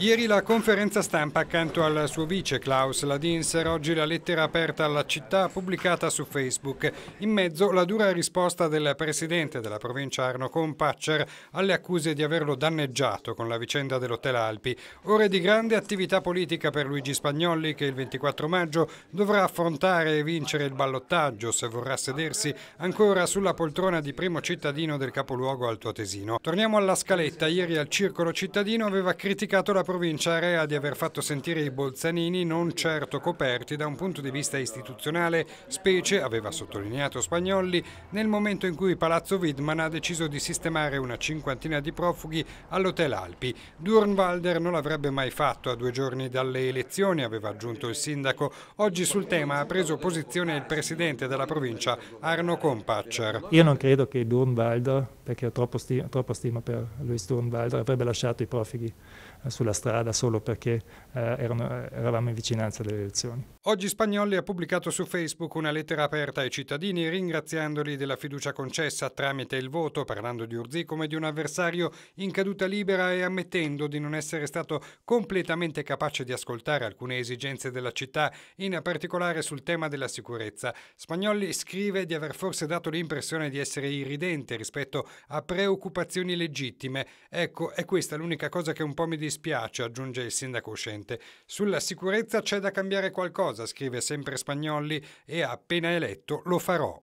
Ieri la conferenza stampa accanto al suo vice Klaus Ladinser, oggi la lettera aperta alla città pubblicata su Facebook. In mezzo la dura risposta del presidente della provincia Arno Compaccer alle accuse di averlo danneggiato con la vicenda dell'Hotel Alpi. Ore di grande attività politica per Luigi Spagnolli che il 24 maggio dovrà affrontare e vincere il ballottaggio se vorrà sedersi ancora sulla poltrona di primo cittadino del capoluogo altoatesino. Torniamo alla scaletta. Ieri al circolo cittadino aveva criticato la provincia area di aver fatto sentire i bolzanini non certo coperti da un punto di vista istituzionale, specie, aveva sottolineato Spagnolli, nel momento in cui Palazzo Widman ha deciso di sistemare una cinquantina di profughi all'Hotel Alpi. Durnwalder non l'avrebbe mai fatto a due giorni dalle elezioni, aveva aggiunto il sindaco. Oggi sul tema ha preso posizione il presidente della provincia, Arno Compacer. Io non credo che Durnwalder perché ho troppo stima, troppa stima per Luis Turnwalder, avrebbe lasciato i profughi eh, sulla strada solo perché eh, erano, eh, eravamo in vicinanza delle elezioni. Oggi Spagnoli ha pubblicato su Facebook una lettera aperta ai cittadini ringraziandoli della fiducia concessa tramite il voto, parlando di Urzi come di un avversario in caduta libera e ammettendo di non essere stato completamente capace di ascoltare alcune esigenze della città, in particolare sul tema della sicurezza. Spagnoli scrive di aver forse dato l'impressione di essere irridente rispetto a preoccupazioni legittime. Ecco, è questa l'unica cosa che un po' mi dispiace, aggiunge il sindaco uscente. Sulla sicurezza c'è da cambiare qualcosa cosa, scrive sempre Spagnolli, e appena eletto lo farò.